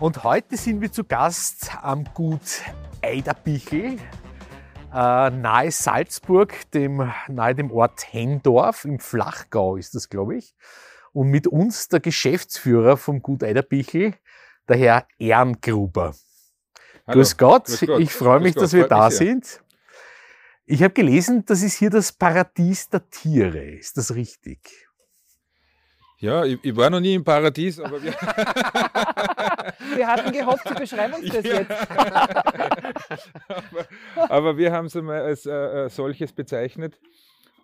und heute sind wir zu Gast am Gut Eiderbichel, äh, nahe Salzburg, dem, nahe dem Ort Hendorf, im Flachgau ist das, glaube ich. Und mit uns der Geschäftsführer vom Gut Eiderbichel, der Herr Erngruber. Hallo, grüß, Gott. grüß Gott, ich freue mich, Gott, dass wir da sind. Ich habe gelesen, das ist hier das Paradies der Tiere. Ist das richtig? Ja, ich, ich, war noch nie im Paradies, aber wir, wir hatten gehofft, Sie beschreiben uns das ja. jetzt. aber, aber, wir haben es einmal als äh, äh, solches bezeichnet.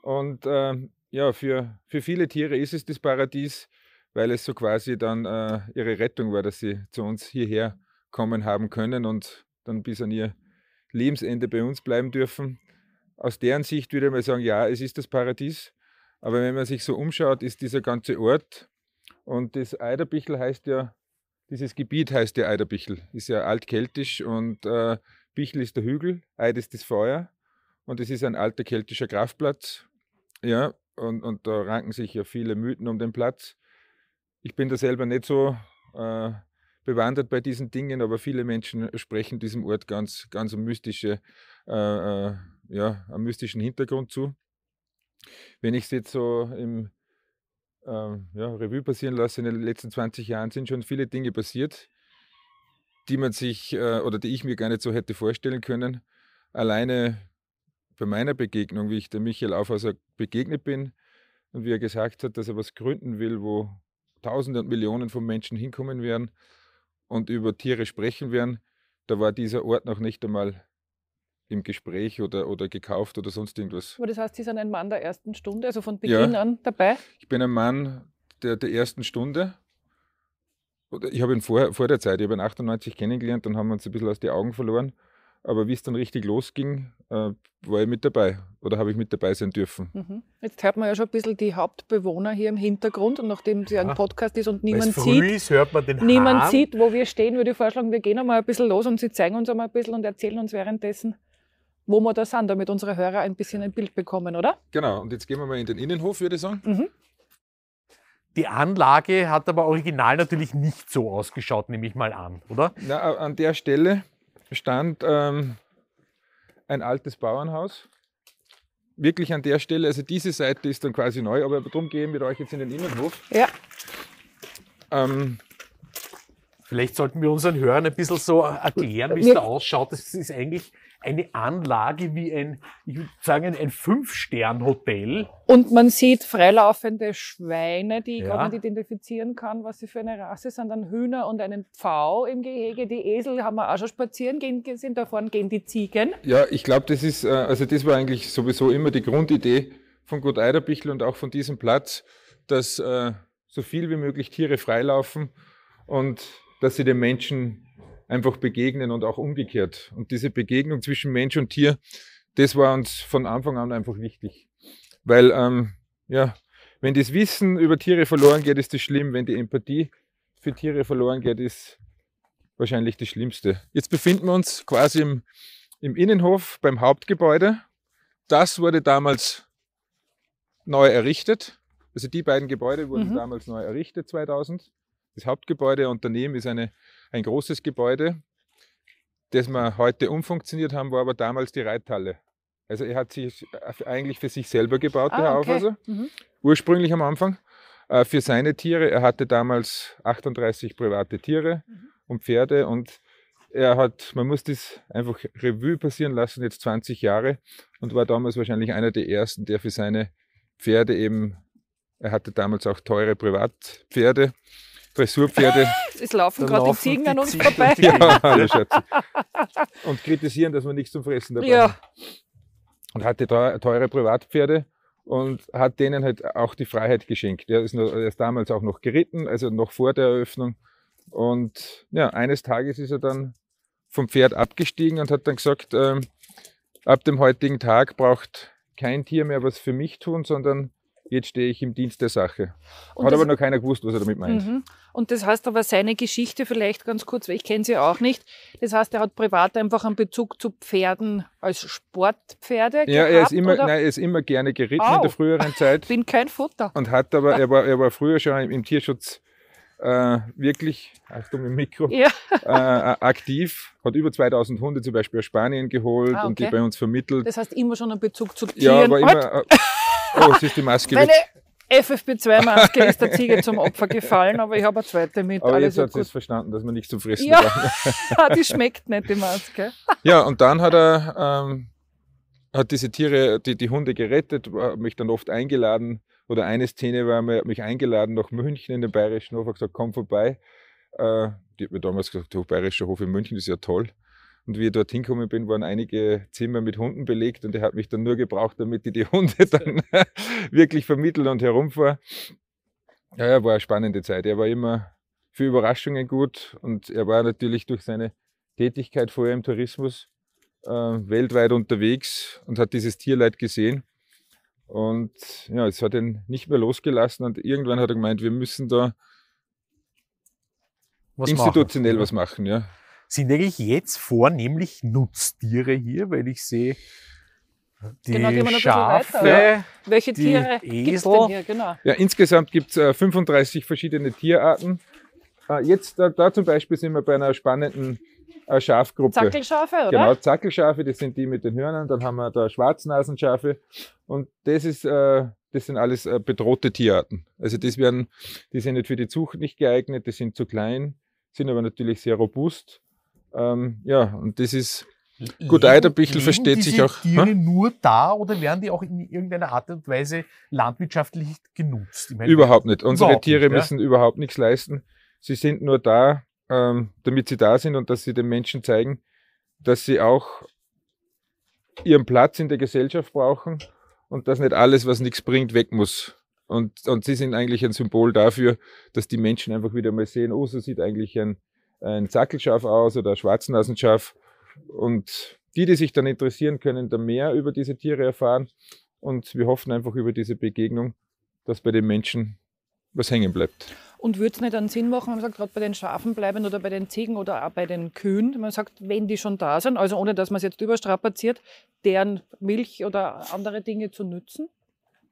Und ähm, ja, für, für viele Tiere ist es das Paradies, weil es so quasi dann äh, ihre Rettung war, dass sie zu uns hierher kommen haben können und dann bis an ihr Lebensende bei uns bleiben dürfen. Aus deren Sicht würde ich mal sagen, ja, es ist das Paradies. Aber wenn man sich so umschaut, ist dieser ganze Ort und das Eiderbichl heißt ja, dieses Gebiet heißt ja Eiderbichl, ist ja altkeltisch und äh, Bichl ist der Hügel, Eid ist das Feuer und es ist ein alter keltischer Kraftplatz. Ja, und, und da ranken sich ja viele Mythen um den Platz. Ich bin da selber nicht so äh, bewandert bei diesen Dingen, aber viele Menschen sprechen diesem Ort ganz, ganz mystische, äh, äh ja, einen mystischen Hintergrund zu. Wenn ich es jetzt so im ähm, ja, Revue passieren lasse, in den letzten 20 Jahren sind schon viele Dinge passiert, die man sich äh, oder die ich mir gar nicht so hätte vorstellen können. Alleine bei meiner Begegnung, wie ich dem Michael Aufhauser begegnet bin und wie er gesagt hat, dass er was gründen will, wo Tausende und Millionen von Menschen hinkommen werden und über Tiere sprechen werden, da war dieser Ort noch nicht einmal im Gespräch oder, oder gekauft oder sonst irgendwas. Aber das heißt, Sie sind ein Mann der ersten Stunde, also von Beginn ja, an dabei? Ich bin ein Mann der, der ersten Stunde. Ich habe ihn vor, vor der Zeit, ich habe ihn 98 kennengelernt, dann haben wir uns ein bisschen aus den Augen verloren. Aber wie es dann richtig losging, äh, war ich mit dabei oder habe ich mit dabei sein dürfen. Mhm. Jetzt hört man ja schon ein bisschen die Hauptbewohner hier im Hintergrund und nachdem es ja ein Podcast ist und niemand sieht, ist, niemand Hahn. sieht, wo wir stehen, würde ich vorschlagen, wir gehen einmal ein bisschen los und Sie zeigen uns einmal ein bisschen und erzählen uns währenddessen, wo wir da sind, damit unsere Hörer ein bisschen ein Bild bekommen, oder? Genau, und jetzt gehen wir mal in den Innenhof, würde ich sagen. Mhm. Die Anlage hat aber original natürlich nicht so ausgeschaut, nehme ich mal an, oder? Na, an der Stelle stand ähm, ein altes Bauernhaus. Wirklich an der Stelle, also diese Seite ist dann quasi neu, aber darum gehen wir euch jetzt in den Innenhof. Ja. Ähm, Vielleicht sollten wir unseren Hörern ein bisschen so erklären, wie es da ausschaut. Das ist eigentlich eine Anlage wie ein, ich würde sagen, ein, Fünf-Stern-Hotel. Und man sieht freilaufende Schweine, die ich ja. gar nicht identifizieren kann, was sie für eine Rasse sind, dann Hühner und einen Pfau im Gehege. Die Esel haben wir auch schon spazieren gehen gesehen, vorne gehen die Ziegen. Ja, ich glaube, das ist, äh, also das war eigentlich sowieso immer die Grundidee von Gut Eiderbichl und auch von diesem Platz, dass äh, so viel wie möglich Tiere freilaufen und dass sie den Menschen einfach begegnen und auch umgekehrt. Und diese Begegnung zwischen Mensch und Tier, das war uns von Anfang an einfach wichtig. Weil, ähm, ja, wenn das Wissen über Tiere verloren geht, ist das schlimm. Wenn die Empathie für Tiere verloren geht, ist wahrscheinlich das Schlimmste. Jetzt befinden wir uns quasi im, im Innenhof beim Hauptgebäude. Das wurde damals neu errichtet. Also die beiden Gebäude wurden mhm. damals neu errichtet, 2000. Das Hauptgebäude und daneben ist eine ein großes Gebäude, das wir heute umfunktioniert haben, war aber damals die Reithalle. Also er hat sich eigentlich für sich selber gebaut, der ah, okay. Haufaser, also. mhm. ursprünglich am Anfang, äh, für seine Tiere. Er hatte damals 38 private Tiere mhm. und Pferde und er hat, man muss das einfach Revue passieren lassen, jetzt 20 Jahre und war damals wahrscheinlich einer der ersten, der für seine Pferde eben, er hatte damals auch teure Privatpferde, Dressurpferde. Es laufen gerade die Ziegen an uns vorbei. Ja, hallo Schatzi. Und kritisieren, dass wir nichts zum Fressen dabei ja. haben. Und hatte teure Privatpferde und hat denen halt auch die Freiheit geschenkt. Er ist, noch, er ist damals auch noch geritten, also noch vor der Eröffnung. Und ja, eines Tages ist er dann vom Pferd abgestiegen und hat dann gesagt, ähm, ab dem heutigen Tag braucht kein Tier mehr was für mich tun, sondern jetzt stehe ich im Dienst der Sache. Und Hat aber noch keiner gewusst, was er damit meint. Mhm. Und das heißt aber seine Geschichte vielleicht ganz kurz, weil ich kenne sie auch nicht. Das heißt, er hat privat einfach einen Bezug zu Pferden als Sportpferde. Ja, gehabt, er, ist immer, nein, er ist immer gerne geritten oh, in der früheren Zeit. Ich bin kein Futter. Und hat aber, er war, er war früher schon im, im Tierschutz äh, wirklich, Achtung im Mikro, ja. äh, aktiv, hat über 2000 Hunde zum Beispiel aus Spanien geholt ah, okay. und die bei uns vermittelt. Das heißt immer schon einen Bezug zu Tieren. Ja, aber immer, halt. äh, Oh, es ist die Maske Meine FFP2-Maske ist der Ziege zum Opfer gefallen, aber ich habe eine zweite mit. Aber Alles jetzt hat sie es verstanden, dass man nicht zum Fressen ja. braucht. Ah, die schmeckt nicht, die Maske. ja, und dann hat er ähm, hat diese Tiere, die, die Hunde gerettet, äh, mich dann oft eingeladen. Oder eine Szene war mir, mich eingeladen nach München in den Bayerischen Hof, hat gesagt, komm vorbei. Äh, die hat mir damals gesagt, der Bayerische Hof in München ist ja toll. Und wie ich dort hingekommen bin, waren einige Zimmer mit Hunden belegt und er hat mich dann nur gebraucht, damit ich die Hunde dann wirklich vermitteln und herumfahre. Ja, ja, war eine spannende Zeit. Er war immer für Überraschungen gut und er war natürlich durch seine Tätigkeit vorher im Tourismus äh, weltweit unterwegs und hat dieses Tierleid gesehen. Und ja, es hat ihn nicht mehr losgelassen und irgendwann hat er gemeint, wir müssen da was institutionell machen. was machen. Ja sind eigentlich jetzt vornehmlich Nutztiere hier, weil ich sehe die genau, gehen Schafe, weiter, ja. Welche Tiere Esel. Denn hier? Genau. Ja, insgesamt gibt es äh, 35 verschiedene Tierarten. Äh, jetzt da, äh, da, zum Beispiel sind wir bei einer spannenden äh, Schafgruppe. Zackelschafe, oder? Genau, Zackelschafe, das sind die mit den Hörnern. Dann haben wir da Schwarznasenschafe. Und das ist äh, das sind alles äh, bedrohte Tierarten. Also das werden, die sind nicht für die Zucht nicht geeignet, die sind zu klein, sind aber natürlich sehr robust ähm, ja, und das ist. Gut, Eiderbichl versteht sich auch. Ne? Tiere hm? nur da oder werden die auch in irgendeiner Art und Weise landwirtschaftlich genutzt? Meine, überhaupt nicht. Unsere überhaupt Tiere nicht, müssen ja? überhaupt nichts leisten. Sie sind nur da, ähm, damit sie da sind und dass sie den Menschen zeigen, dass sie auch ihren Platz in der Gesellschaft brauchen und dass nicht alles, was nichts bringt, weg muss. Und, und sie sind eigentlich ein Symbol dafür, dass die Menschen einfach wieder mal sehen, oh, so sieht eigentlich ein ein Zackelschaf aus oder ein Schwarznasenschaf. Und die, die sich dann interessieren, können da mehr über diese Tiere erfahren. Und wir hoffen einfach über diese Begegnung, dass bei den Menschen was hängen bleibt. Und würde es nicht dann Sinn machen, wenn man sagt, gerade bei den Schafen bleiben oder bei den Ziegen oder auch bei den Kühen, man sagt, wenn die schon da sind, also ohne dass man es jetzt überstrapaziert, deren Milch oder andere Dinge zu nützen?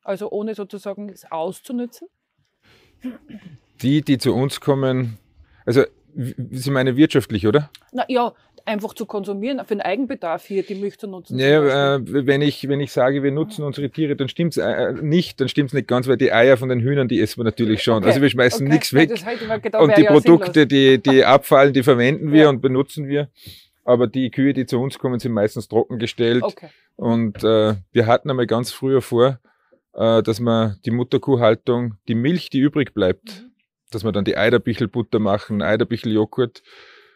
Also ohne sozusagen es auszunützen? Die, die zu uns kommen, also Sie meine wirtschaftlich, oder? Na ja, einfach zu konsumieren, für den Eigenbedarf hier die Milch zu nutzen. Naja, äh, wenn, ich, wenn ich sage, wir nutzen unsere Tiere, dann stimmt es äh, nicht, dann stimmt es nicht ganz, weil die Eier von den Hühnern, die essen wir natürlich schon. Also okay. Also wir schmeißen okay. nichts weg. Ja, gedacht, und die ja Produkte, die, die abfallen, die verwenden wir und benutzen wir. Aber die Kühe, die zu uns kommen, sind meistens trockengestellt. Okay. Und äh, wir hatten einmal ganz früher vor, äh, dass man die Mutterkuhhaltung, die Milch, die übrig bleibt, mhm dass wir dann die Eiderbichelbutter machen, Eiderbicheljoghurt.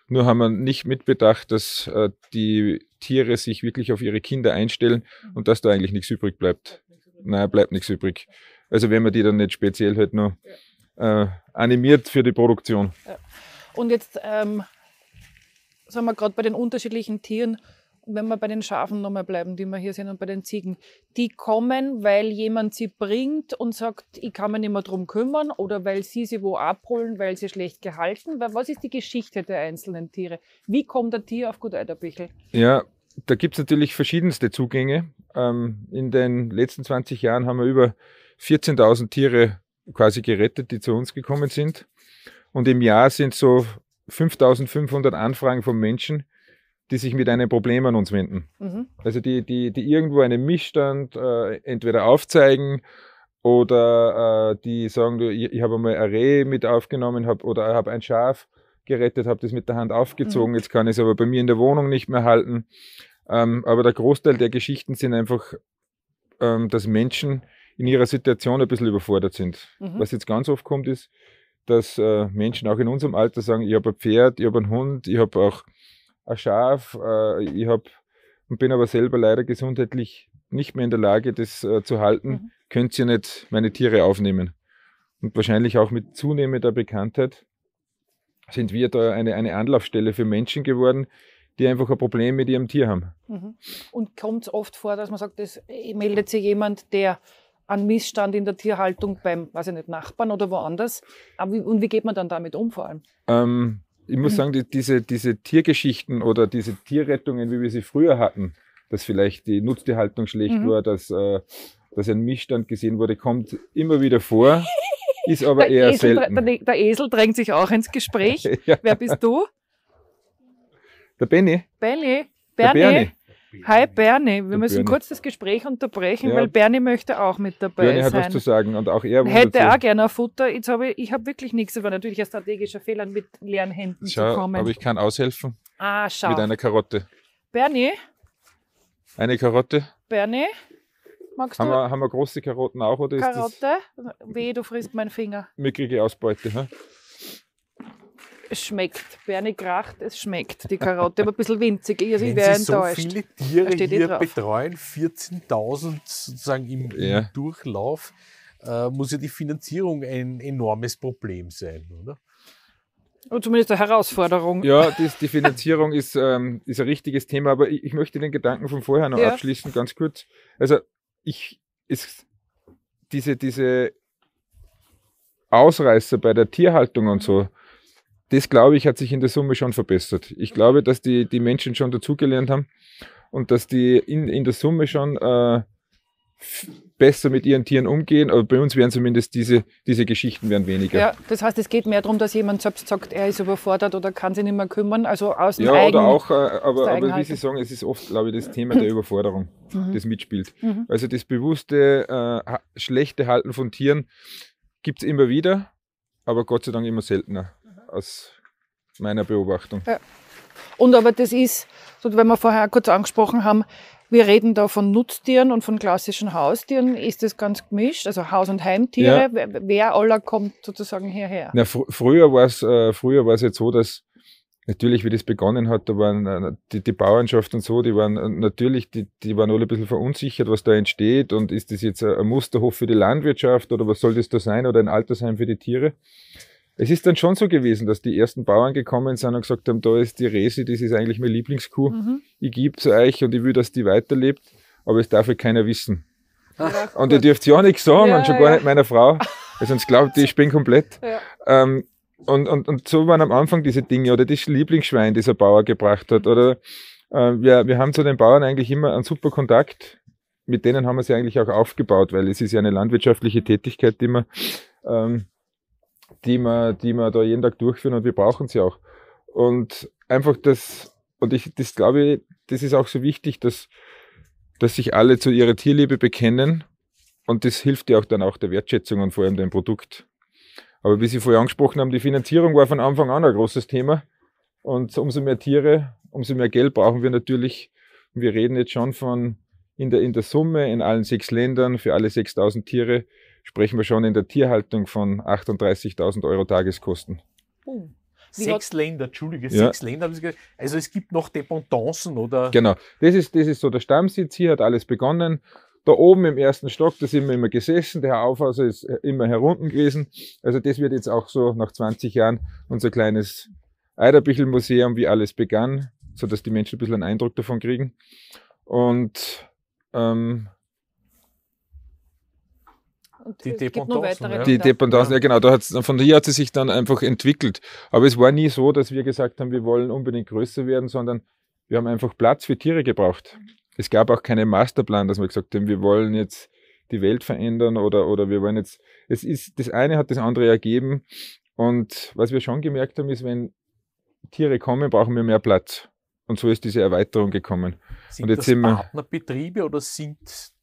Nur haben wir nicht mitbedacht, dass äh, die Tiere sich wirklich auf ihre Kinder einstellen mhm. und dass da eigentlich nichts übrig bleibt. Nein, bleibt nichts übrig. Also wenn man die dann nicht speziell halt noch äh, animiert für die Produktion. Ja. Und jetzt ähm, sind wir gerade bei den unterschiedlichen Tieren wenn wir bei den Schafen nochmal bleiben, die wir hier sehen und bei den Ziegen, die kommen, weil jemand sie bringt und sagt, ich kann mich nicht mehr drum kümmern oder weil sie sie wo abholen, weil sie schlecht gehalten. Weil was ist die Geschichte der einzelnen Tiere? Wie kommt ein Tier auf Gut Eiderbüchel? Ja, da gibt es natürlich verschiedenste Zugänge. Ähm, in den letzten 20 Jahren haben wir über 14.000 Tiere quasi gerettet, die zu uns gekommen sind. Und im Jahr sind so 5.500 Anfragen von Menschen, die sich mit einem Problem an uns wenden. Mhm. Also die, die, die irgendwo einen Missstand äh, entweder aufzeigen oder äh, die sagen, du, ich, ich habe einmal ein Reh mit aufgenommen hab, oder habe ein Schaf gerettet, habe das mit der Hand aufgezogen, mhm. jetzt kann ich es aber bei mir in der Wohnung nicht mehr halten. Ähm, aber der Großteil der Geschichten sind einfach, ähm, dass Menschen in ihrer Situation ein bisschen überfordert sind. Mhm. Was jetzt ganz oft kommt, ist, dass äh, Menschen auch in unserem Alter sagen, ich habe ein Pferd, ich habe einen Hund, ich habe auch ein Schaf. Äh, ich habe und bin aber selber leider gesundheitlich nicht mehr in der Lage, das äh, zu halten. Mhm. Könnt ihr nicht meine Tiere aufnehmen? Und wahrscheinlich auch mit zunehmender Bekanntheit sind wir da eine, eine Anlaufstelle für Menschen geworden, die einfach ein Problem mit ihrem Tier haben. Mhm. Und kommt es oft vor, dass man sagt, es äh, meldet sich jemand, der einen Missstand in der Tierhaltung beim, weiß ich nicht, Nachbarn oder woanders. Aber, und wie geht man dann damit um vor allem? Ähm, ich muss mhm. sagen, die, diese, diese Tiergeschichten oder diese Tierrettungen, wie wir sie früher hatten, dass vielleicht die Nutztierhaltung schlecht mhm. war, dass, äh, dass ein Missstand gesehen wurde, kommt immer wieder vor, ist aber der eher Esel, selten. Der, e-, der, Esel drängt sich auch ins Gespräch. ja. Wer bist du? Der Benny. Benny. Bernie. Der Bernie. Hi Bernie, wir müssen Bernie. kurz das Gespräch unterbrechen, ja. weil Bernie möchte auch mit dabei Bernie sein. Bernie hat was zu sagen und auch er Hätte auch gerne ein Futter. Jetzt habe ich, ich habe wirklich nichts, aber natürlich ein strategischer Fehler, mit leeren Händen Schau, zu kommen. aber ich kann aushelfen. Ah, schau. Mit einer Karotte. Bernie? Eine Karotte. Bernie? Magst haben, du? Wir, haben wir große Karotten auch? Oder Karotte? Ist das Weh, du frisst meinen Finger. Mickrige Ausbeute, hä? es schmeckt. Bernie kracht, es schmeckt. Die Karotte aber ein bisschen winzig. Also Wenn ich wäre Sie so enttäuscht. viele Tiere hier drauf. betreuen, 14.000 sozusagen im, ja. Durchlauf, äh, muss ja die Finanzierung ein enormes Problem sein, oder? Und zumindest eine Herausforderung. Ja, das, die Finanzierung ist, ähm, ist ein richtiges Thema, aber ich, ich, möchte den Gedanken von vorher noch ja. abschließen, ganz kurz. Also, ich, es, diese, diese Ausreißer bei der Tierhaltung und so, das glaube ich, hat sich in der Summe schon verbessert. Ich glaube, dass die, die Menschen schon dazugelernt haben und dass die in, in der Summe schon äh, besser mit ihren Tieren umgehen. Aber bei uns werden zumindest diese, diese Geschichten werden weniger. Ja, das heißt, es geht mehr darum, dass jemand selbst sagt, er ist überfordert oder kann sich nicht mehr kümmern. Also aus dem Ja, Eigen, oder auch, äh, aber, aber wie Sie sagen, es ist oft, glaube ich, das Thema der Überforderung, mhm. das mitspielt. Mhm. Also das bewusste, äh, schlechte Halten von Tieren gibt es immer wieder, aber Gott sei Dank immer seltener aus meiner Beobachtung. Ja. Und aber das ist, wenn wir vorher kurz angesprochen haben, wir reden da von Nutztieren und von klassischen Haustieren. Ist das ganz gemischt? Also Haus- und Heimtiere? Ja. Wer, wer aller kommt sozusagen hierher? Na, fr früher war es äh, jetzt so, dass natürlich, wie das begonnen hat, da waren äh, die, die, Bauernschaft und so, die waren äh, natürlich, die, die waren alle ein bisschen verunsichert, was da entsteht und ist das jetzt ein Musterhof für die Landwirtschaft oder was soll das da sein oder ein Altersheim für die Tiere? Es ist dann schon so gewesen, dass die ersten Bauern gekommen sind und gesagt haben, da ist die Resi, das ist eigentlich meine Lieblingskuh, mhm. ich gebe es euch und ich will, dass die weiterlebt, aber es darf ja keiner wissen. Ach, und ihr dürft ja auch nichts sagen ja, und schon ja. gar nicht meiner Frau, sonst also glaubt die, ich bin komplett. Ja. Ähm, und, und, und so waren am Anfang diese Dinge oder das Lieblingsschwein, das ein Bauer gebracht hat. Oder äh, wir, wir haben zu den Bauern eigentlich immer einen super Kontakt. Mit denen haben wir sie eigentlich auch aufgebaut, weil es ist ja eine landwirtschaftliche Tätigkeit, die man ähm, die wir, die wir da jeden Tag durchführen und wir brauchen sie auch. Und einfach das, und ich das glaube, das ist auch so wichtig, dass, dass sich alle zu ihrer Tierliebe bekennen und das hilft ja auch dann auch der Wertschätzung und vor allem dem Produkt. Aber wie Sie vorher angesprochen haben, die Finanzierung war von Anfang an ein großes Thema. Und umso mehr Tiere, umso mehr Geld brauchen wir natürlich. Wir reden jetzt schon von in der, in der Summe in allen sechs Ländern für alle 6000 Tiere sprechen wir schon in der Tierhaltung von 38.000 Euro Tageskosten. Oh. Wie sechs Länder, Entschuldige, ja. sechs Länder. Also es gibt noch Dependancen oder. Genau, das ist, das ist so der Stammsitz. Hier hat alles begonnen. Da oben im ersten Stock, da sind wir immer gesessen. Der Herr Aufhauser ist immer herunten gewesen. Also das wird jetzt auch so nach 20 Jahren unser kleines Eiderbichl-Museum, wie alles begann, sodass die Menschen ein bisschen einen Eindruck davon kriegen. Und ähm, und die Dependance. Ja. Die Dependancen, ja. ja genau. Da hat's, von hier hat sie sich dann einfach entwickelt. Aber es war nie so, dass wir gesagt haben, wir wollen unbedingt größer werden, sondern wir haben einfach Platz für Tiere gebraucht. Mhm. Es gab auch keinen Masterplan, dass wir gesagt haben, wir wollen jetzt die Welt verändern oder, oder wir wollen jetzt. Es ist, das eine hat das andere ergeben. Und was wir schon gemerkt haben, ist, wenn Tiere kommen, brauchen wir mehr Platz. Und so ist diese Erweiterung gekommen. Sind und jetzt das sind wir, Partnerbetriebe oder sind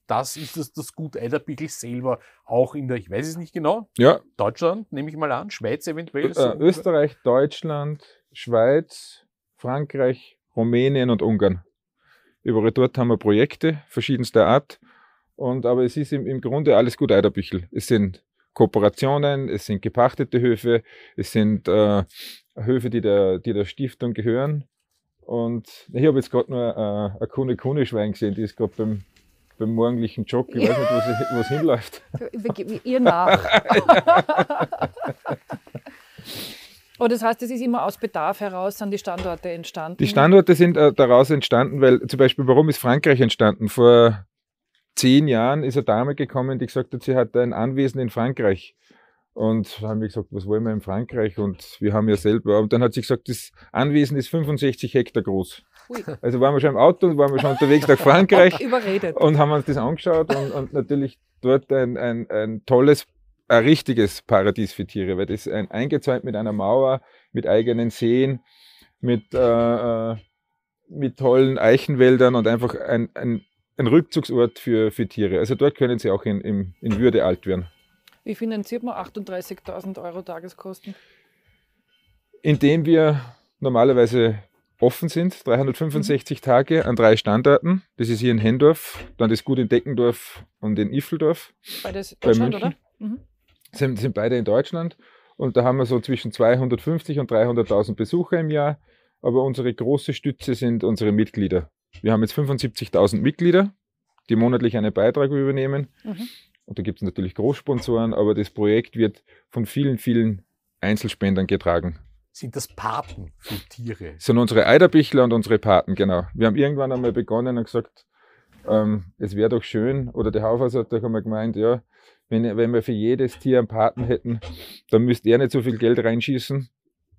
das ist es, das Gut Eiderpickel selber auch in der, ich weiß es nicht genau, ja. Deutschland, nehme ich mal an, Schweiz eventuell. Ö äh, Österreich, Deutschland, Schweiz, Frankreich, Rumänien und Ungarn. Überall dort haben wir Projekte verschiedenster Art. Und, aber es ist im, im Grunde alles gut Eiderbüchel. Es sind Kooperationen, es sind gepachtete Höfe, es sind äh, Höfe, die der, die der Stiftung gehören. Und ich habe jetzt gerade nur äh, eine Kuhne Kuhne-Schwein gesehen, die ist gerade beim beim morgendlichen Jog, ich weiß nicht, was, ich, was hinläuft. Ihr nach. Oh, das heißt, es ist immer aus Bedarf heraus sind die Standorte entstanden. Die Standorte sind äh, daraus entstanden, weil zum Beispiel, warum ist Frankreich entstanden? Vor zehn Jahren ist eine Dame gekommen, die gesagt hat, sie hat ein Anwesen in Frankreich. Und haben wir gesagt, was wollen wir in Frankreich? Und wir haben ja selber. Und dann hat sie gesagt, das Anwesen ist 65 Hektar groß ruhig. Also waren wir schon im Auto und waren wir schon unterwegs nach Frankreich. Überredet. Und haben uns das angeschaut und, und natürlich dort ein, ein, ein tolles ein richtiges Paradies für Tiere, weil das ein, eingezäunt mit einer Mauer, mit eigenen Seen, mit, äh, äh mit tollen Eichenwäldern und einfach ein, ein, ein, Rückzugsort für, für Tiere. Also dort können sie auch in, in, in Würde alt werden. Wie finanziert man 38.000 Euro Tageskosten? Indem wir normalerweise offen sind, 365 mhm. Tage an drei Standorten. Das ist hier in Hendorf, dann das Gut in Deckendorf und in Iffeldorf. Beides bei Deutschland, München. oder? Mhm. Sind, sind beide in Deutschland. Und da haben wir so zwischen 250 und 300.000 Besucher im Jahr. Aber unsere große Stütze sind unsere Mitglieder. Wir haben jetzt 75.000 Mitglieder, die monatlich einen Beitrag übernehmen. Mhm. Und da gibt es natürlich Großsponsoren, aber das Projekt wird von vielen, vielen Einzelspendern getragen sind das Paten für Tiere. Das sind unsere Eiderbichler und unsere Paten, genau. Wir haben irgendwann einmal begonnen und gesagt, ähm, es wäre doch schön, oder der Haufhaus hat doch einmal gemeint, ja, wenn, wenn wir für jedes Tier einen Paten hätten, dann müsste er nicht so viel Geld reinschießen.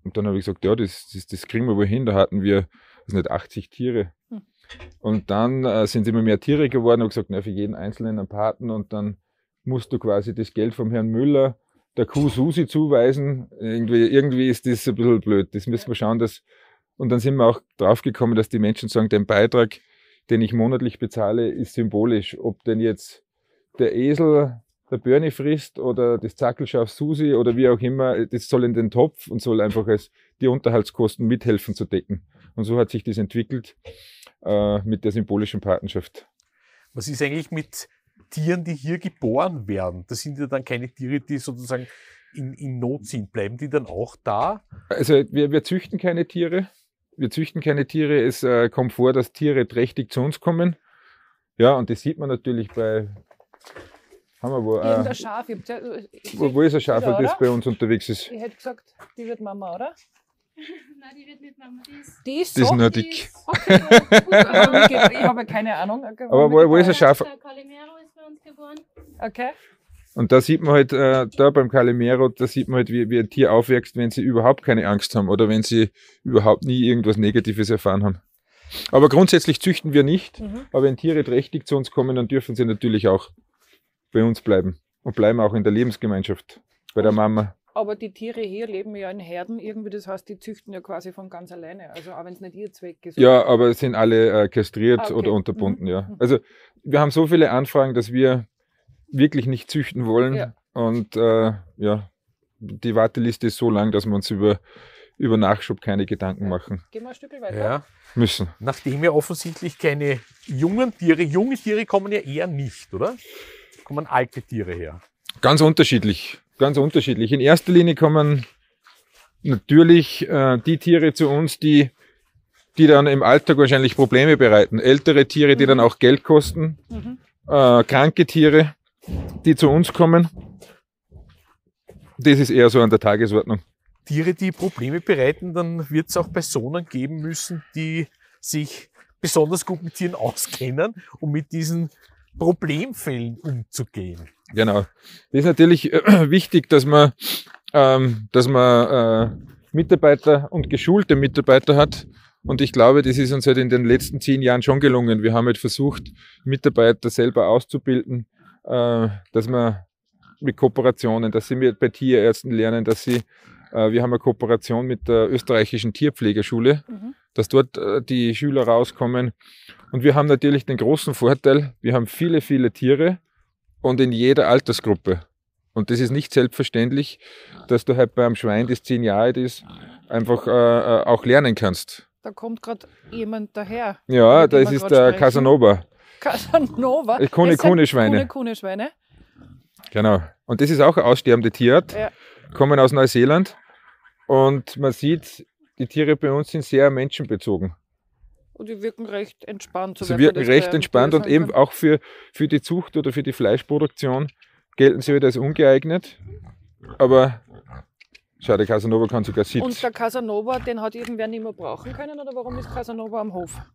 Und dann habe ich gesagt, ja, das, das, das kriegen wir wohl hin. Da hatten wir, das nicht 80 Tiere. Hm. Und dann äh, sind immer mehr Tiere geworden und gesagt, na, für jeden einzelnen einen Paten und dann musst du quasi das Geld vom Herrn Müller der Kuh Susi zuweisen. Irgendwie, irgendwie ist das ein bisschen blöd. Das müssen wir schauen, dass. Und dann sind wir auch drauf gekommen, dass die Menschen sagen, den Beitrag, den ich monatlich bezahle, ist symbolisch. Ob denn jetzt der Esel der Birne frisst oder das Zackelschaf Susi oder wie auch immer, das soll in den Topf und soll einfach als die Unterhaltskosten mithelfen zu decken. Und so hat sich das entwickelt äh, mit der symbolischen Partnerschaft. Was ist eigentlich mit Tieren, die hier geboren werden. Das sind ja dann keine Tiere, die sozusagen in, in Not sind. Bleiben die dann auch da? Also wir, wir züchten keine Tiere. Wir züchten keine Tiere. Es äh, kommt vor, dass Tiere trächtig zu uns kommen. Ja, und das sieht man natürlich bei. Haben wir wo? äh, Schaf. Äh, wo, wo ist ein Schaf, das bei uns unterwegs ist? Ich hätte gesagt, die wird Mama, oder? Nein, die wird nicht Mama. Die ist, die ist, so, die ist nur dick. Okay, ich habe keine Ahnung. Aber wo, wo ist ein Schaf? Der Calimero ist Okay. Und da sieht man halt, äh, da beim Calimero, da sieht man halt, wie, wie ein Tier aufwächst, wenn sie überhaupt keine Angst haben oder wenn sie überhaupt nie irgendwas Negatives erfahren haben. Aber grundsätzlich züchten wir nicht, mhm. aber wenn Tiere trächtig zu uns kommen, dann dürfen sie natürlich auch bei uns bleiben und bleiben auch in der Lebensgemeinschaft bei der Mama. Aber die Tiere hier leben ja in Herden irgendwie, das heißt, die züchten ja quasi von ganz alleine. Also auch wenn es nicht ihr Zweck ist. Ja, aber es sind alle äh, kastriert ah, okay. oder mhm. unterbunden, mhm. ja. Also wir haben so viele Anfragen, dass wir wirklich nicht züchten wollen. Ja. Und äh, ja, die Warteliste ist so lang, dass wir uns über, über Nachschub keine Gedanken machen. Gehen wir ein Stück weiter. Ja. Müssen. Nachdem ja offensichtlich keine jungen Tiere, junge Tiere kommen ja eher nicht, oder? Kommen alte Tiere her. Ganz unterschiedlich ganz unterschiedlich. In erster Linie kommen natürlich äh, die Tiere zu uns, die, die dann im Alltag wahrscheinlich Probleme bereiten. Ältere Tiere, die dann mhm. auch Geld kosten, mhm. äh, kranke Tiere, die zu uns kommen. Das ist eher so an der Tagesordnung. Tiere, die Probleme bereiten, dann wird es auch Personen geben müssen, die sich besonders gut mit Tieren auskennen und mit diesen Problemfällen umzugehen. Genau. Das ist natürlich äh, wichtig, dass man, ähm, dass man äh, Mitarbeiter und geschulte Mitarbeiter hat. Und ich glaube, das ist uns halt in den letzten zehn Jahren schon gelungen. Wir haben halt versucht, Mitarbeiter selber auszubilden, äh, dass man mit Kooperationen, dass sie mit bei Tierärzten lernen, dass sie, äh, wir haben eine Kooperation mit der österreichischen Tierpflegerschule. Mhm dass dort äh, die Schüler rauskommen. Und wir haben natürlich den großen Vorteil, wir haben viele, viele Tiere und in jeder Altersgruppe. Und das ist nicht selbstverständlich, dass du halt bei einem Schwein, das zehn Jahre alt ist, einfach äh, äh auch lernen kannst. Da kommt gerade jemand daher. Ja, das ist der sprechen. Casanova. Casanova? Kone, Kone, Schweine. Kone, Kone, Schweine. Genau. Und das ist auch eine aussterbende Tierart. Ja. Kommen aus Neuseeland. Und man sieht, die Tiere bei uns sind sehr menschenbezogen. Und die wirken recht entspannt. So sie wirken recht entspannt und eben auch für, für die Zucht oder für die Fleischproduktion gelten sie wieder halt als ungeeignet. Aber schau, der Casanova kann sogar sitzen. Und der Casanova, den hat irgendwer nicht mehr brauchen können oder warum ist Casanova am Hof?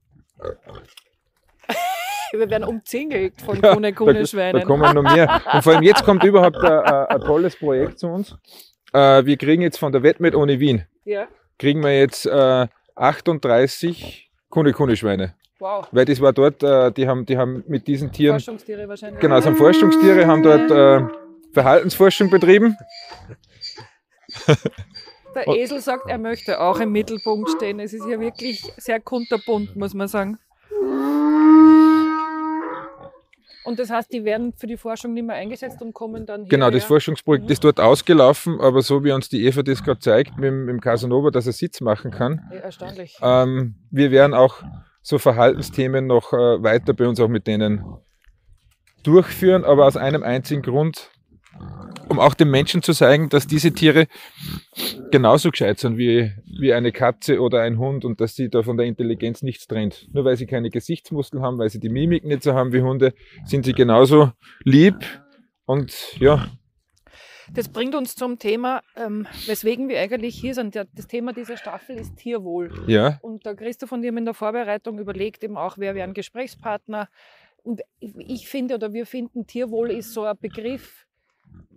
Wir werden umzingelt von ja, Kuhne, Kuhne, Schweinen. Da, kommen noch mehr. Und vor allem jetzt kommt überhaupt ein, ein, ein tolles Projekt zu uns. Äh, wir kriegen jetzt von der Wettmet ohne Wien. Ja kriegen wir jetzt äh, 38 Kune-Kune-Schweine. Wow. Weil das war dort, äh, die, haben, die haben mit diesen Tieren. Forschungstiere wahrscheinlich. Genau, es sind Forschungstiere, haben dort äh, Verhaltensforschung betrieben. Der oh. Esel sagt, er möchte auch im Mittelpunkt stehen. Es ist ja wirklich sehr kunterbunt, muss man sagen. Und das heißt, die werden für die Forschung nicht mehr eingesetzt und kommen dann Genau, das Forschungsprojekt ist dort ausgelaufen, aber so wie uns die Eva das gerade zeigt, mit, mit dem Casanova, dass er Sitz machen kann. Ja, erstaunlich. Ähm, wir werden auch so Verhaltensthemen noch äh, weiter bei uns auch mit denen durchführen, aber aus einem einzigen Grund, um auch den Menschen zu zeigen, dass diese Tiere genauso gescheit sind wie, wie eine Katze oder ein Hund und dass sie da von der Intelligenz nichts trennt. Nur weil sie keine Gesichtsmuskeln haben, weil sie die Mimik nicht so haben wie Hunde, sind sie genauso lieb und ja. Das bringt uns zum Thema, ähm, weswegen wir eigentlich hier sind. Das Thema dieser Staffel ist Tierwohl. Ja. Und da Christoph und ich haben in der Vorbereitung überlegt, eben auch, wer wäre ein Gesprächspartner. Und ich finde oder wir finden, Tierwohl ist so ein Begriff,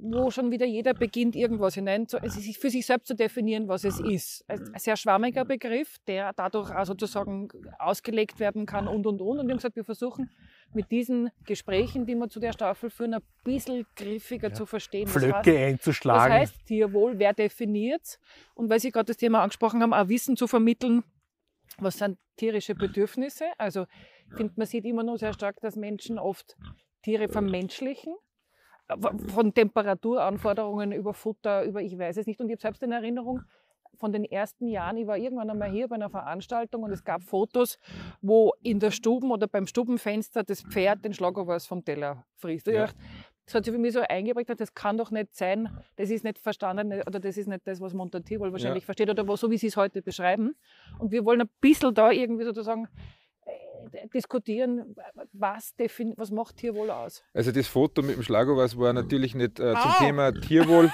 wo schon wieder jeder beginnt, irgendwas hinein zu, für sich selbst zu definieren, was es ist. Ein mhm. sehr schwammiger Begriff, der dadurch auch sozusagen ausgelegt werden kann und und und. Und wir haben gesagt, wir versuchen mit diesen Gesprächen, die wir zu der Staffel führen, ein bisschen griffiger ja. zu verstehen. Flöcke was heißt, einzuschlagen. Was heißt Tierwohl? Wer definiert Und weil Sie gerade das Thema angesprochen haben, auch Wissen zu vermitteln, was sind tierische Bedürfnisse? Also, ich finde, man sieht immer noch sehr stark, dass Menschen oft Tiere vermenschlichen von Temperaturanforderungen über Futter, über ich weiß es nicht. Und ich habe selbst in Erinnerung, von den ersten Jahren, ich war irgendwann einmal hier bei einer Veranstaltung und es gab Fotos, wo in der Stuben oder beim Stubenfenster das Pferd den Schlagobers vom Teller frisst. Ja. das hat sich für mich so eingeprägt, das kann doch nicht sein, das ist nicht verstanden oder das ist nicht das, was Montantier wohl wahrscheinlich ja. versteht oder so wie sie es heute beschreiben. Und wir wollen ein bisschen da irgendwie sozusagen diskutieren, was, was macht Tierwohl aus? Also das Foto mit dem Schlagobers war natürlich nicht äh, zum Au! Thema Tierwohl,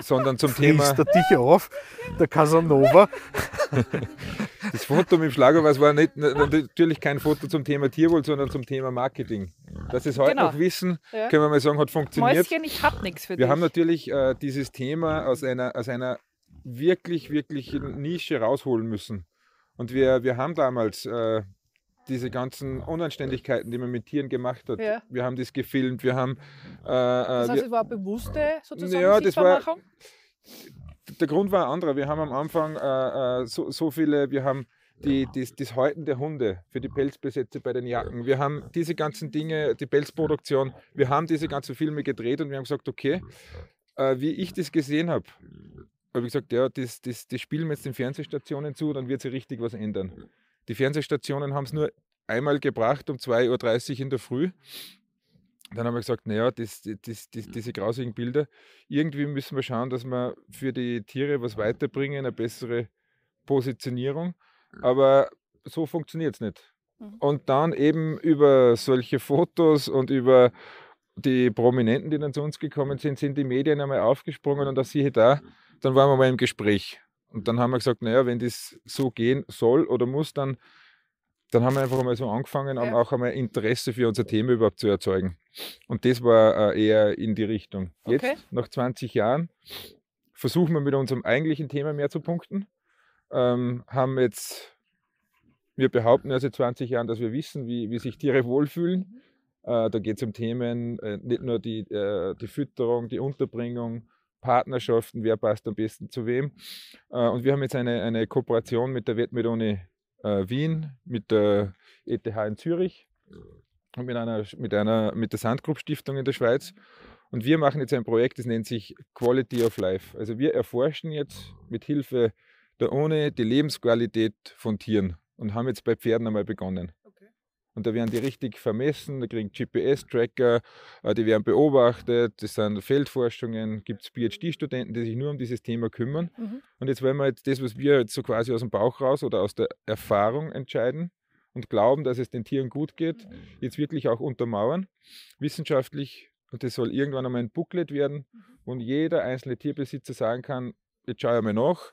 sondern zum Thema... der dich auf, der Casanova. das Foto mit dem Schlagobers war nicht, natürlich kein Foto zum Thema Tierwohl, sondern zum Thema Marketing. Dass es heute genau. noch wissen, ja. können wir mal sagen, hat funktioniert. Mäuschen, ich hab nichts für wir dich. Wir haben natürlich äh, dieses Thema aus einer, aus einer wirklich, wirklich Nische rausholen müssen. Und wir, wir haben damals äh, diese ganzen Unanständigkeiten, die man mit Tieren gemacht hat. Ja. Wir haben das gefilmt, wir haben. Äh, äh das heißt, wir, es war bewusste sozusagen ja, das war, Der Grund war ein anderer. Wir haben am Anfang äh, äh so, so, viele, wir haben die, das, das Häuten der Hunde für die Pelzbesätze bei den Jacken. Wir haben diese ganzen Dinge, die Pelzproduktion, wir haben diese ganzen Filme gedreht und wir haben gesagt, okay, äh, wie ich das gesehen habe, habe ich gesagt, ja, das, das, das spielen wir jetzt den Fernsehstationen zu, dann wird sich richtig was ändern. Die Fernsehstationen haben es nur einmal gebracht um 2.30 Uhr in der Früh. Dann haben wir gesagt, naja, das, das, das, mhm. diese grausigen Bilder, irgendwie müssen wir schauen, dass wir für die Tiere was weiterbringen, eine bessere Positionierung. Mhm. Aber so funktioniert es nicht. Mhm. Und dann eben über solche Fotos und über die Prominenten, die dann zu uns gekommen sind, sind die Medien einmal aufgesprungen und da siehe da, dann waren wir mal im Gespräch. Und dann haben wir gesagt, naja, wenn das so gehen soll oder muss, dann, dann haben wir einfach einmal so angefangen, ja. auch einmal Interesse für unser Thema überhaupt zu erzeugen. Und das war äh, eher in die Richtung. Jetzt, okay. nach 20 Jahren, versuchen wir mit unserem eigentlichen Thema mehr zu punkten. Ähm, haben jetzt, wir behaupten ja seit 20 Jahren, dass wir wissen, wie, wie sich Tiere wohlfühlen. Mhm. Äh, da geht es um Themen, äh, nicht nur die, äh, die Fütterung, die Unterbringung, Partnerschaften, wer passt am besten zu wem. Äh, und wir haben jetzt eine, eine Kooperation mit der wettmed äh, Wien, mit der ETH in Zürich und mit, einer, mit, einer, mit der Sandgrupp Stiftung in der Schweiz. Und wir machen jetzt ein Projekt, das nennt sich Quality of Life. Also wir erforschen jetzt mit Hilfe der Uni die Lebensqualität von Tieren und haben jetzt bei Pferden einmal begonnen. Und da werden die richtig vermessen, da kriegen GPS-Tracker, äh, die werden beobachtet, das sind Feldforschungen, gibt es PhD-Studenten, die sich nur um dieses Thema kümmern. Mhm. Und jetzt wollen wir jetzt halt das, was wir jetzt halt so quasi aus dem Bauch raus oder aus der Erfahrung entscheiden und glauben, dass es den Tieren gut geht, mhm. jetzt wirklich auch untermauern, wissenschaftlich. Und das soll irgendwann einmal ein Booklet werden, wo mhm. jeder einzelne Tierbesitzer sagen kann, jetzt schaue ich mal nach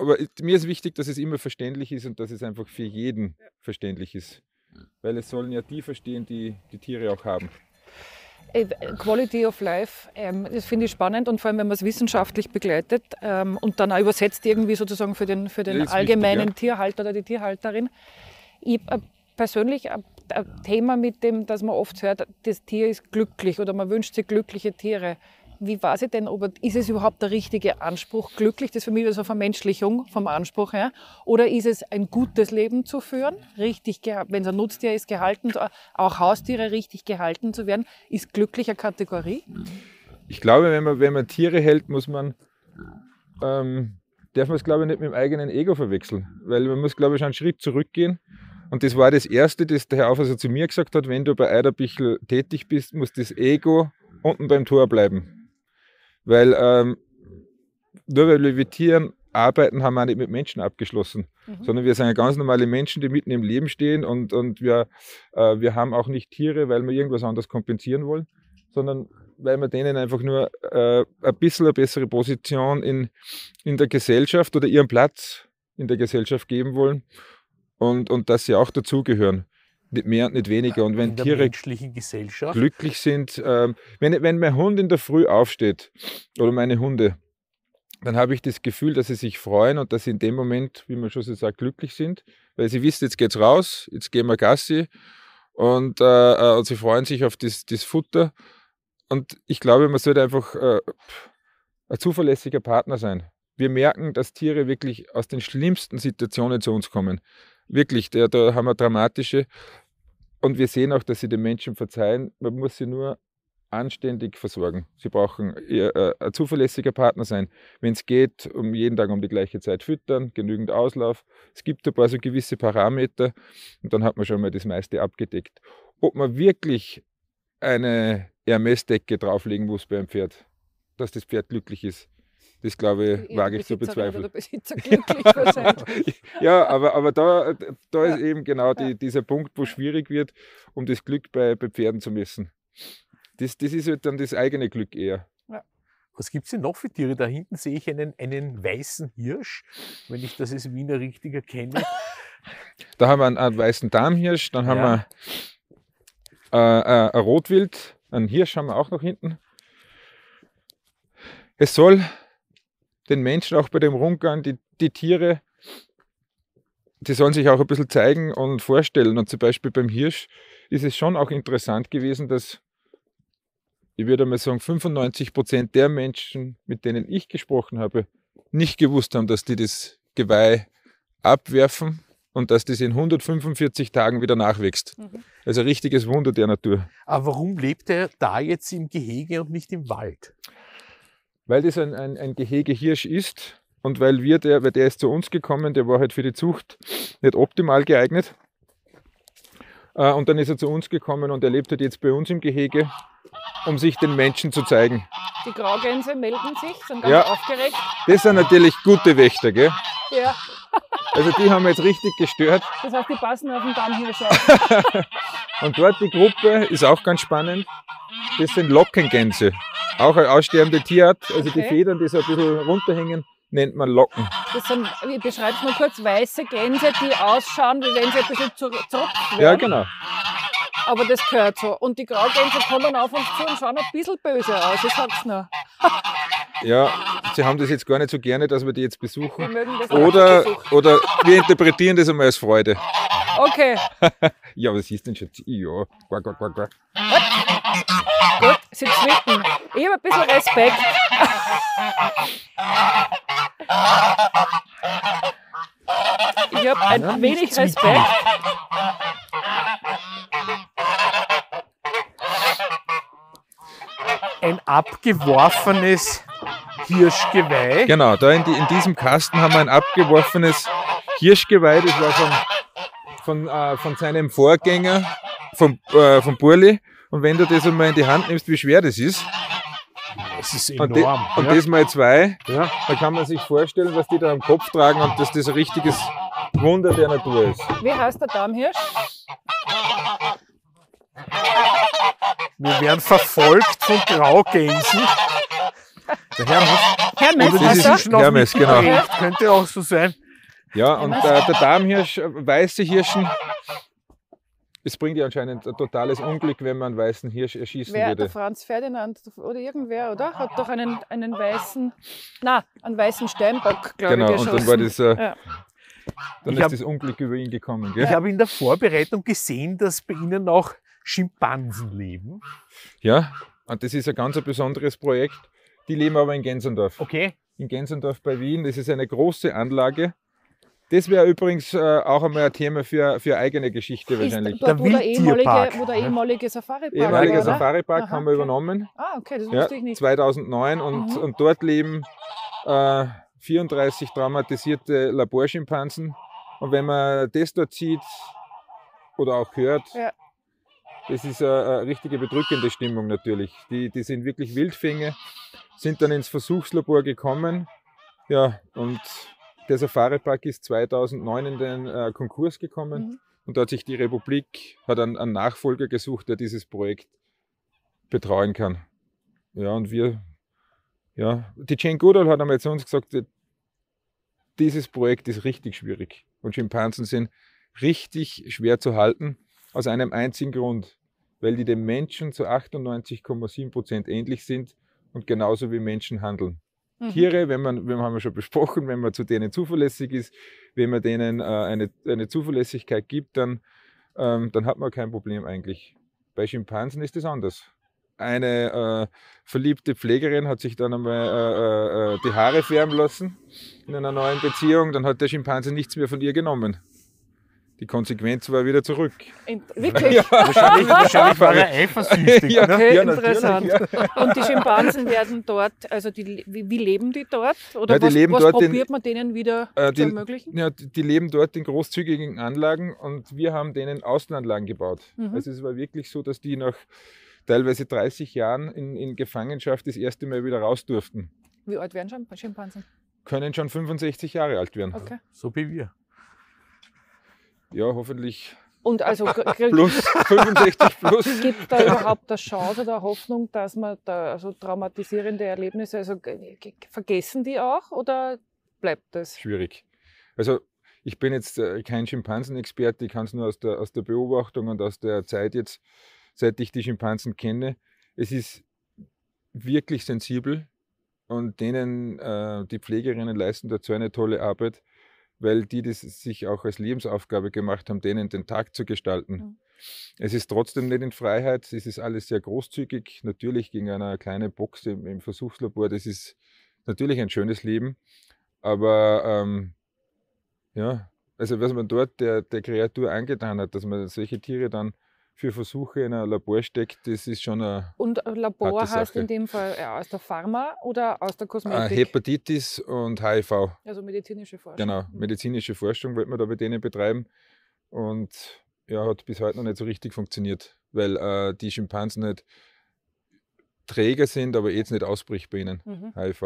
aber äh, mir ist wichtig, dass es immer verständlich ist und dass es einfach für jeden verständlich ist. Weil es sollen ja die verstehen, die die Tiere auch haben. Äh, Quality of Life, ähm, das finde ich spannend und vor allem, wenn man es wissenschaftlich begleitet ähm, und dann auch übersetzt irgendwie sozusagen für den, für den allgemeinen wichtig, ja. Tierhalter oder die Tierhalterin. Ich persönlich ein Thema mit dem, dass man oft hört, das Tier ist glücklich oder man wünscht sich glückliche Tiere wie weiß ich denn, ob, ist es überhaupt der richtige Anspruch, glücklich, das ist für mich so also Vermenschlichung vom Anspruch her, oder ist es ein gutes Leben zu führen, richtig, wenn es ein Nutztier ist, gehalten, auch Haustiere richtig gehalten zu werden, ist glücklicher Kategorie? Ich glaube, wenn man, wenn man Tiere hält, muss man, ähm, darf man es glaube ich nicht mit dem eigenen Ego verwechseln, weil man muss glaube ich einen Schritt zurückgehen und das war das Erste, das der Herr Aufhäuser zu mir gesagt hat, wenn du bei Eiderbichl tätig bist, muss das Ego unten beim Tor bleiben. Weil ähm, nur weil wir mit Tieren arbeiten, haben wir auch nicht mit Menschen abgeschlossen, mhm. sondern wir sind ja ganz normale Menschen, die mitten im Leben stehen und, und wir, äh, wir haben auch nicht Tiere, weil wir irgendwas anderes kompensieren wollen, sondern weil wir denen einfach nur äh, ein bisschen eine bessere Position in, in der Gesellschaft oder ihren Platz in der Gesellschaft geben wollen und, und dass sie auch dazugehören nicht mehr und nicht weniger. Und äh, wenn Tiere glücklich sind, ähm, wenn, wenn mein Hund in der Früh aufsteht oder meine Hunde, dann habe ich das Gefühl, dass sie sich freuen und dass sie in dem Moment, wie man schon so sagt, glücklich sind, weil sie wissen, jetzt geht's raus, jetzt gehen wir Gassi und, äh, äh und sie freuen sich auf das, das Futter. Und ich glaube, man sollte einfach äh, ein zuverlässiger Partner sein. Wir merken, dass Tiere wirklich aus den schlimmsten Situationen zu uns kommen wirklich, da, da haben wir dramatische. Und wir sehen auch, dass sie den Menschen verzeihen. Man muss sie nur anständig versorgen. Sie brauchen eher, äh, ein zuverlässiger Partner sein. Wenn es geht, um jeden Tag um die gleiche Zeit füttern, genügend Auslauf. Es gibt ein paar so gewisse Parameter und dann hat man schon mal das meiste abgedeckt. Ob man wirklich eine hermes drauflegen muss beim Pferd, dass das Pferd glücklich ist, das glaube ich, wage ich zu bezweifeln. ja, aber, aber da, da ja. ist eben genau die, dieser Punkt, wo schwierig wird, um das Glück bei, bei Pferden zu messen. Das, das ist halt dann das eigene Glück eher. Was gibt es denn noch für Tiere? Da hinten sehe ich einen, einen weißen Hirsch, wenn ich das als Wiener richtig erkenne. Da haben wir einen, einen weißen Darmhirsch, dann haben ja. wir äh, äh ein Rotwild, einen Hirsch haben wir auch noch hinten. Es soll den Menschen auch bei dem Rundgang, die, die Tiere, die sollen sich auch ein bisschen zeigen und vorstellen. Und zum Beispiel beim Hirsch ist es schon auch interessant gewesen, dass ich würde mal sagen, 95 Prozent der Menschen, mit denen ich gesprochen habe, nicht gewusst haben, dass die das Geweih abwerfen und dass das in 145 Tagen wieder nachwächst. Mhm. Also ein richtiges Wunder der Natur. Aber warum lebt er da jetzt im Gehege und nicht im Wald? weil das ein, ein, ein Gehegehirsch ist und weil wir, der, weil der ist zu uns gekommen, der war halt für die Zucht nicht optimal geeignet. Äh, und dann ist er zu uns gekommen und er lebt halt jetzt bei uns im Gehege um sich den Menschen zu zeigen. Die Graugänse melden sich, sind ganz ja. aufgeregt. Das sind natürlich gute Wächter, gell? Ja. Also die haben jetzt richtig gestört. Das heißt, die passen auf den Dammhirsch auf. Und dort die Gruppe ist auch ganz spannend. Das sind Lockengänse. Auch eine aussterbende Tierart. Also okay. die Federn, die so ein bisschen runterhängen, nennt man Locken. Das sind, ich beschreibe es mal kurz, weiße Gänse, die ausschauen, wie wenn sie ein bisschen zurück Ja, genau. Aber das gehört so. Und die Graugänse kommen auf uns zu und schauen ein bisschen böse aus, ich sag's nur. Ja, sie haben das jetzt gar nicht so gerne, dass wir die jetzt besuchen. Wir mögen das oder, oder wir interpretieren das einmal als Freude. Okay. ja, was ist denn schon? Ja, quack, quack, quack, Gut, sie zwicken. Ich habe ein bisschen Respekt. Ich habe ein wenig Respekt. ein abgeworfenes Hirschgeweih. Genau, da in, die, in, diesem Kasten haben wir ein abgeworfenes Hirschgeweih, das war von, von, äh, von seinem Vorgänger, vom, äh, vom Burli. Und wenn du das einmal in die Hand nimmst, wie schwer das ist. Das ist enorm. Und, de, ja. das mal zwei, ja. da kann man sich vorstellen, was die da am Kopf tragen und dass das ein richtiges Wunder der Natur ist. Wie heißt der Darmhirsch? Wir werden verfolgt von Graugänsen. Der Hermes. Hermes, Oder die Hermes genau. Könnte auch so sein. Ja, und äh, der Darmhirsch, äh, weiße Hirschen, es bringt ja anscheinend ein totales Unglück, wenn man einen weißen Hirsch erschießen Wer, würde. Der Franz Ferdinand oder irgendwer, oder? Hat doch einen, einen weißen, na, einen weißen Steinbock, glaube genau, ich, Genau, und dann war das... Äh, ja. Dann ich ist hab, das Unglück über ihn gekommen. Gell? Ich habe in der Vorbereitung gesehen, dass bei Ihnen auch Schimpansen leben. Ja, und ah, das ist ein ganz besonderes Projekt. Die leben aber in Gänsendorf. Okay. In Gänsendorf bei Wien. Das ist eine große Anlage. Das wäre übrigens äh, auch einmal ein Thema für, für eigene Geschichte ist wahrscheinlich. Dort, der wo, der ehemalige, wo der ehemalige Safari-Park Ehemaliger Safari-Park haben wir okay. übernommen. Ah, okay, das wusste ja, ich nicht. 2009 und, und dort leben äh, 34 traumatisierte Laborschimpansen. Und wenn man das dort sieht oder auch hört, ja. Das ist eine, richtige bedrückende Stimmung natürlich. Die, die sind wirklich Wildfänge, sind dann ins Versuchslabor gekommen. Ja, und der Safari-Park ist 2009 in den äh, Konkurs gekommen. Mhm. Und da hat sich die Republik, hat einen, einen Nachfolger gesucht, der dieses Projekt betreuen kann. Ja, und wir, ja, die Jane Goodall hat einmal zu uns gesagt, äh, dieses Projekt ist richtig schwierig. Und Schimpansen sind richtig schwer zu halten, aus einem einzigen Grund weil die dem Menschen zu 98,7 Prozent ähnlich sind und genauso wie Menschen handeln. Mhm. Tiere, wenn man, wenn, haben wir schon besprochen, wenn man zu denen zuverlässig ist, wenn man denen äh, eine, eine Zuverlässigkeit gibt, dann, ähm, dann hat man kein Problem eigentlich. Bei Schimpansen ist es anders. Eine äh, verliebte Pflegerin hat sich dann einmal äh, äh, äh, die Haare färben lassen in einer neuen Beziehung, dann hat der Schimpanse nichts mehr von ihr genommen. Die Konsequenz war wieder zurück. In, wirklich? Ja. Wahrscheinlich, wahrscheinlich war er eifersüchtig. Ja, okay, eh ne? ja, interessant. Ja. Und die Schimpansen werden dort, also die, wie, wie leben die dort? Oder ja, die was, leben was dort probiert in, man denen wieder äh, die, zu ermöglichen? Ja, die leben dort in großzügigen Anlagen und wir haben denen Außenanlagen gebaut. Mhm. Also es war wirklich so, dass die nach teilweise 30 Jahren in, in Gefangenschaft das erste Mal wieder raus durften. Wie alt werden schon Schimpansen? Können schon 65 Jahre alt werden. Okay. So wie wir. Ja, hoffentlich. Und also plus 65 plus. Gibt da überhaupt eine Chance oder Hoffnung, dass man da also traumatisierende Erlebnisse, also vergessen die auch oder bleibt das? Schwierig. Also ich bin jetzt äh, kein Schimpansenexperte, ich kann es nur aus der, aus der Beobachtung und aus der Zeit jetzt, seit ich die Schimpansen kenne. Es ist wirklich sensibel und denen, äh, die Pflegerinnen leisten dazu eine tolle Arbeit weil die das sich auch als Lebensaufgabe gemacht haben, denen den Tag zu gestalten. Mhm. Es ist trotzdem nicht in Freiheit, es ist alles sehr großzügig, natürlich gegen eine kleine Box im, im Versuchslabor, das ist natürlich ein schönes Leben, aber ähm, ja, also was man dort der, der Kreatur angetan hat, dass man solche Tiere dann für Versuche in ein Labor steckt, das ist schon ein. Und Labor heißt in dem Fall ja, aus der Pharma oder aus der ah, Kosmetik? Hepatitis und HIV. Also medizinische Forschung. Genau, mhm. medizinische Forschung wollte man da bei denen betreiben. Und ja, hat bis heute noch nicht so richtig funktioniert, weil äh, die Schimpansen nicht halt Träger sind, aber jetzt nicht ausbricht bei ihnen, mhm. HIV.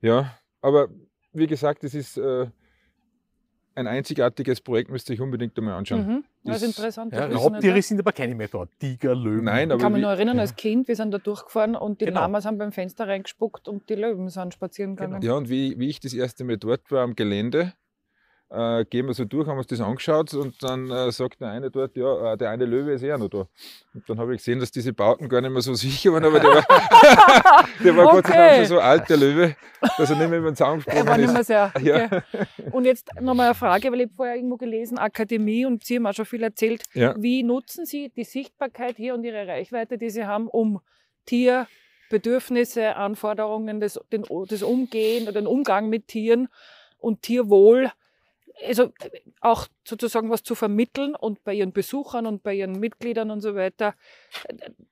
Ja, aber wie gesagt, es ist äh, ein einzigartiges Projekt, müsst ihr euch unbedingt einmal anschauen. Mhm. Das, das ist interessant. Ja, Raubtiere sind aber keine mehr dort. Tiger, Löwen. Nein, aber ich kann mich noch erinnern, als Kind, wir sind da durchgefahren und die genau. Lamas haben beim Fenster reingespuckt und die Löwen sind spazieren genau. gegangen. Genau. Ja, und wie, wie ich das erste Mal dort war am Gelände, äh, gehen wir so durch, haben uns das angeschaut und dann äh, sagt der eine dort, ja, äh, der eine Löwe ist eher noch da. Und dann habe ich gesehen, dass diese Bauten gar nicht mehr so sicher waren, aber der war, der war okay. Gott sei Dank schon so alt, der Löwe, dass er nicht mehr über den Zaun gesprungen ist. Er war nicht mehr sehr. Ja. ja. Und jetzt nochmal eine Frage, weil ich vorher irgendwo gelesen, Akademie und Sie haben auch schon viel erzählt. Ja. Wie nutzen Sie die Sichtbarkeit hier und Ihre Reichweite, die Sie haben, um Tier Bedürfnisse, Anforderungen, des, den, das Umgehen oder den Umgang mit Tieren und Tierwohl also auch sozusagen was zu vermitteln und bei ihren Besuchern und bei ihren Mitgliedern und so weiter,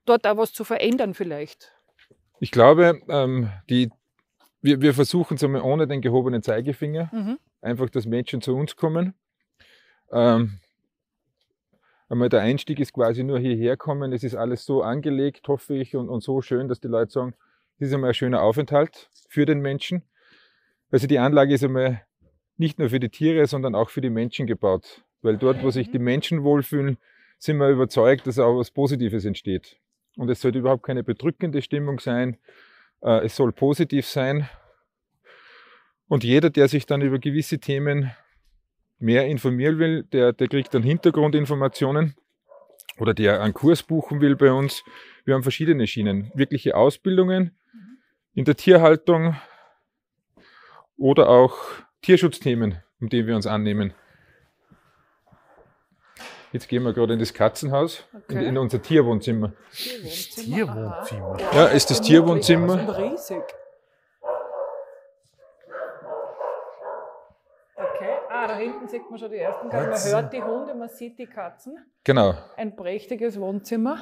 dort auch was zu verändern vielleicht? Ich glaube, ähm, die, wir, wir versuchen es einmal ohne den gehobenen Zeigefinger, mhm. einfach, dass Menschen zu uns kommen. Ähm, einmal der Einstieg ist quasi nur hierher kommen. Es ist alles so angelegt, hoffe ich, und, und so schön, dass die Leute sagen, es ist einmal ein schöner Aufenthalt für den Menschen. Also die Anlage ist einmal nicht nur für die Tiere, sondern auch für die Menschen gebaut. Weil dort, wo sich die mhm. Menschen wohlfühlen, sind wir überzeugt, dass auch was Positives entsteht. Und es sollte überhaupt keine bedrückende Stimmung sein. Äh, es soll positiv sein. Und jeder, der sich dann über gewisse Themen mehr informieren will, der, der kriegt dann Hintergrundinformationen oder der einen Kurs buchen will bei uns. Wir haben verschiedene Schienen. Wirkliche Ausbildungen mhm. in der Tierhaltung oder auch Tierschutzthemen, um die wir uns annehmen. Jetzt gehen wir gerade in das Katzenhaus, okay. in, in, unser Tierwohnzimmer. Tierwohnzimmer. Tierwohnzimmer. Ah. Ja, ist das Tierwohnzimmer. Das ist riesig. Okay, ah, da hinten sieht man schon die ersten Katzen. Man hört die Hunde, man sieht die Katzen. Genau. Ein prächtiges Wohnzimmer.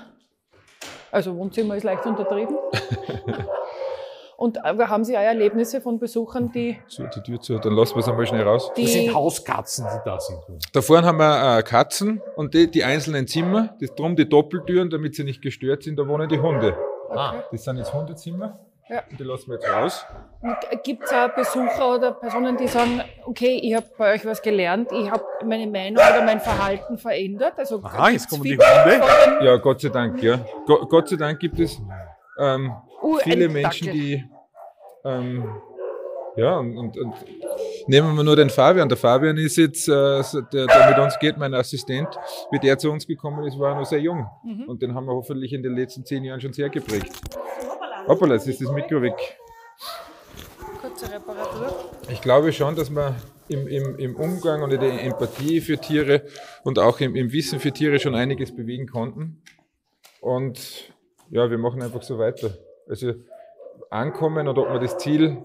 Also Wohnzimmer ist leicht untertrieben. Und wir haben Sie auch Erlebnisse von Besuchern, die. Mhm. So, die Tür zu, dann lassen wir es einmal schnell raus. Die das sind Hauskatzen, die da sind. Da vorne haben wir äh, Katzen und die, die einzelnen Zimmer, das, drum die Doppeltüren, damit sie nicht gestört sind, da wohnen die Hunde. Ah. Okay. Das sind jetzt Hundezimmer. Ja. Und Die lassen wir jetzt raus. Gibt es auch Besucher oder Personen, die sagen, okay, ich habe bei euch was gelernt, ich habe meine Meinung oder mein Verhalten verändert? Also Aha, jetzt kommen die Hunde. Ja, Gott sei Dank, ja. Go Gott sei Dank gibt es ähm, uh, viele Menschen, Dackel. die ähm, ja, und, und, und, nehmen wir nur den Fabian. Der Fabian ist jetzt, äh, der, der, mit uns geht, mein Assistent, wie der zu uns gekommen ist, war er noch sehr jung. Mhm. Und den haben wir hoffentlich in den letzten zehn Jahren schon sehr geprägt. Hoppala, jetzt ist das Mikro weg. Kurze Reparatur. Ich glaube schon, dass man im, im, im Umgang und in der Empathie für Tiere und auch im, im Wissen für Tiere schon einiges bewegen konnten. Und ja, wir machen einfach so weiter. Also ankommen und ob wir das Ziel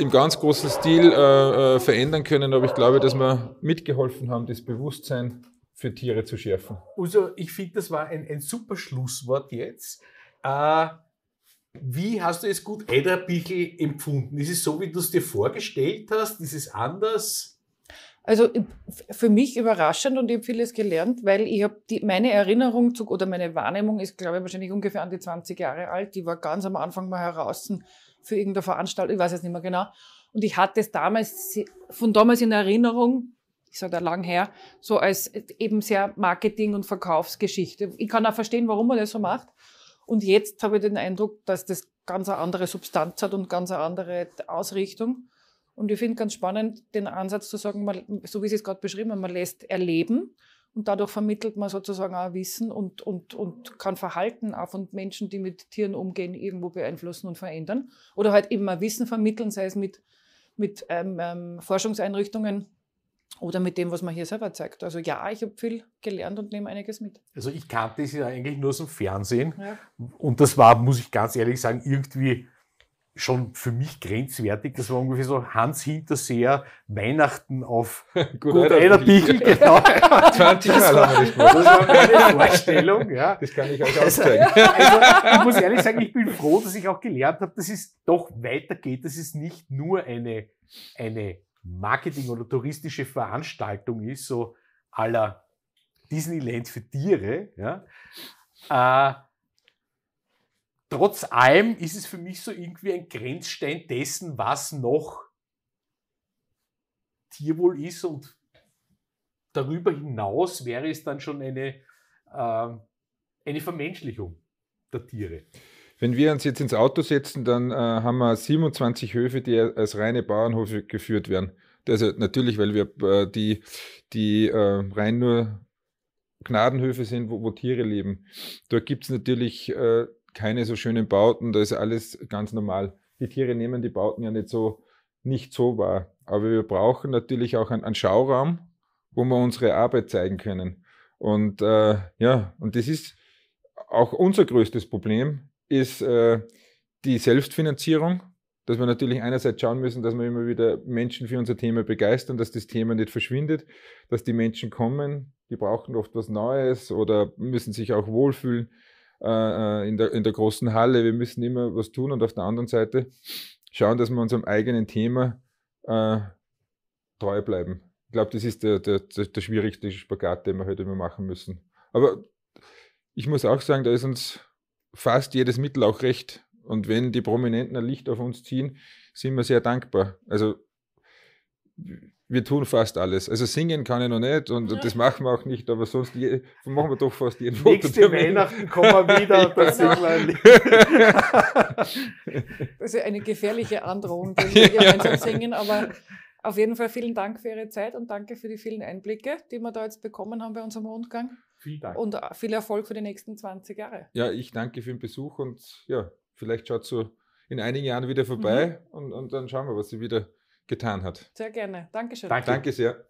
im ganz großen Stil äh, äh, verändern können. Aber ich glaube, dass wir mitgeholfen haben, das Bewusstsein für Tiere zu schärfen. Also ich finde, das war ein, ein, super Schlusswort jetzt. Äh, wie hast du es gut Eiderbichel empfunden? Ist es so, wie du es dir vorgestellt hast? Ist es anders? Also äh, für mich überraschend und ich habe vieles gelernt, weil ich habe meine Erinnerung zu, oder meine Wahrnehmung ist, glaube ich, wahrscheinlich ungefähr an die 20 Jahre alt. Die war ganz am Anfang mal heraus für irgendeine Veranstaltung, ich weiß jetzt nicht mehr genau. Und ich hatte es damals, von damals in Erinnerung, ich sage da lang her, so als äh, eben sehr Marketing- und Verkaufsgeschichte. Ich kann auch verstehen, warum man das so macht. Und jetzt habe ich den Eindruck, dass das ganz eine andere Substanz hat und ganz eine andere Ausrichtung. Und ich finde ganz spannend den Ansatz zu sagen, man, so wie Sie es gerade beschrieben haben, man lässt erleben und dadurch vermittelt man sozusagen auch Wissen und, und, und kann Verhalten auch von Menschen, die mit Tieren umgehen, irgendwo beeinflussen und verändern. Oder halt eben Wissen vermitteln, sei es mit, mit ähm, ähm, Forschungseinrichtungen oder mit dem, was man hier selber zeigt. Also ja, ich habe viel gelernt und nehme einiges mit. Also ich kannte es ja eigentlich nur aus dem Fernsehen. Ja. Und das war, muss ich ganz ehrlich sagen, irgendwie schon für mich grenzwertig. Das war ungefähr so Hans Hinterseher, Weihnachten auf gut, gut einer also Pickel. Genau. 20 Mal war, haben wir das, das war meine Vorstellung. Ja. Das kann ich euch also, Also, ich muss ehrlich sagen, ich bin froh, dass ich auch gelernt habe, dass es doch weitergeht, dass es nicht nur eine, eine Marketing- oder touristische Veranstaltung ist, so aller Disneyland für Tiere, ja, äh, trotz allem ist es für mich so irgendwie ein Grenzstein dessen, was noch Tierwohl ist und darüber hinaus wäre es dann schon eine, äh, eine Vermenschlichung der Tiere. Wenn wir uns jetzt ins Auto setzen, dann äh, haben wir 27 Höfe, die als reine Bauernhöfe geführt werden. Also natürlich, weil wir äh, die, die äh, rein nur Gnadenhöfe sind, wo, wo Tiere leben. Da gibt es natürlich äh, keine so schönen Bauten, da ist alles ganz normal. Die Tiere nehmen die Bauten ja nicht so, nicht so wahr. Aber wir brauchen natürlich auch einen, einen Schauraum, wo wir unsere Arbeit zeigen können. Und äh, ja, und das ist auch unser größtes Problem, ist äh, die Selbstfinanzierung, dass wir natürlich einerseits schauen müssen, dass wir immer wieder Menschen für unser Thema begeistern, dass das Thema nicht verschwindet, dass die Menschen kommen, die brauchen oft was Neues oder müssen sich auch wohlfühlen. Äh, äh, in, der, in der großen Halle. Wir müssen immer was tun und auf der anderen Seite schauen, dass wir unserem eigenen Thema äh, treu bleiben. Ich glaube, das ist der, der, der schwierigste Spagat, den wir heute halt immer machen müssen. Aber ich muss auch sagen, da ist uns fast jedes Mittel auch recht. Und wenn die Prominenten ein Licht auf uns ziehen, sind wir sehr dankbar. Also wir tun fast alles. Also singen kann ich noch nicht und das machen wir auch nicht, aber sonst je, machen wir doch fast jeden Nächste Weihnachten kommen wir wieder, und dann singen wir ein Lied. Das ist eine gefährliche Androhung, wenn wir gemeinsam singen, aber auf jeden Fall vielen Dank für Ihre Zeit und danke für die vielen Einblicke, die wir da jetzt bekommen haben bei unserem Rundgang. Vielen Dank. Und viel Erfolg für die nächsten 20 Jahre. Ja, ich danke für den Besuch und ja, vielleicht schaut so in einigen Jahren wieder vorbei mhm. und, und dann schauen wir, was Sie wieder getan hat. Sehr gerne. Dankeschön. Danke, Danke sehr.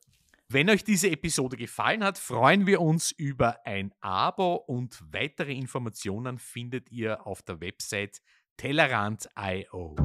Wenn euch diese Episode gefallen hat, freuen wir uns über ein Abo und weitere Informationen findet ihr auf der Website Tellerant.io.